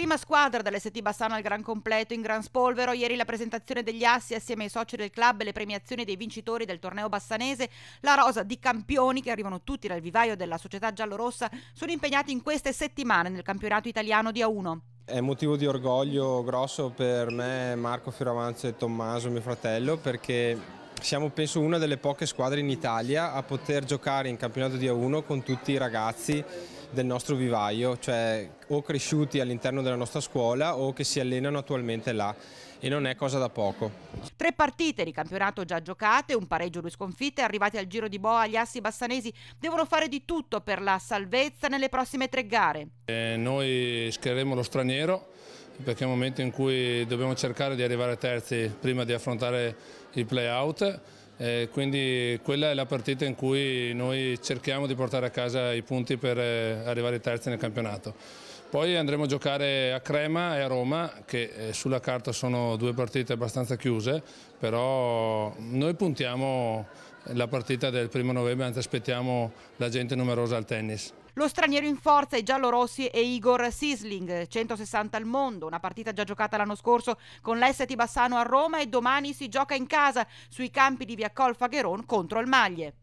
Prima squadra dall'ST Bassano al gran completo in gran spolvero, ieri la presentazione degli assi assieme ai soci del club e le premiazioni dei vincitori del torneo bassanese, la rosa di campioni che arrivano tutti dal vivaio della società giallorossa sono impegnati in queste settimane nel campionato italiano di A1. È motivo di orgoglio grosso per me, Marco Fioravanzo e Tommaso, mio fratello, perché siamo penso una delle poche squadre in Italia a poter giocare in campionato di A1 con tutti i ragazzi del nostro vivaio, cioè o cresciuti all'interno della nostra scuola o che si allenano attualmente là e non è cosa da poco. Tre partite di campionato già giocate, un pareggio due sconfitte, arrivati al giro di boa gli assi bassanesi devono fare di tutto per la salvezza nelle prossime tre gare. Eh, noi schiereremo lo straniero perché è un momento in cui dobbiamo cercare di arrivare terzi prima di affrontare il play-out. quindi quella è la partita in cui noi cerchiamo di portare a casa i punti per eh, arrivare terzi nel campionato. Poi andremo a giocare a Crema e a Roma, che eh, sulla carta sono due partite abbastanza chiuse, però noi puntiamo la partita del primo novembre, anzi aspettiamo la gente numerosa al tennis. Lo straniero in forza i giallorossi è Igor Sisling, 160 al mondo, una partita già giocata l'anno scorso con l'ST Bassano a Roma e domani si gioca in casa sui campi di Via Col Fagheron contro il Maglie.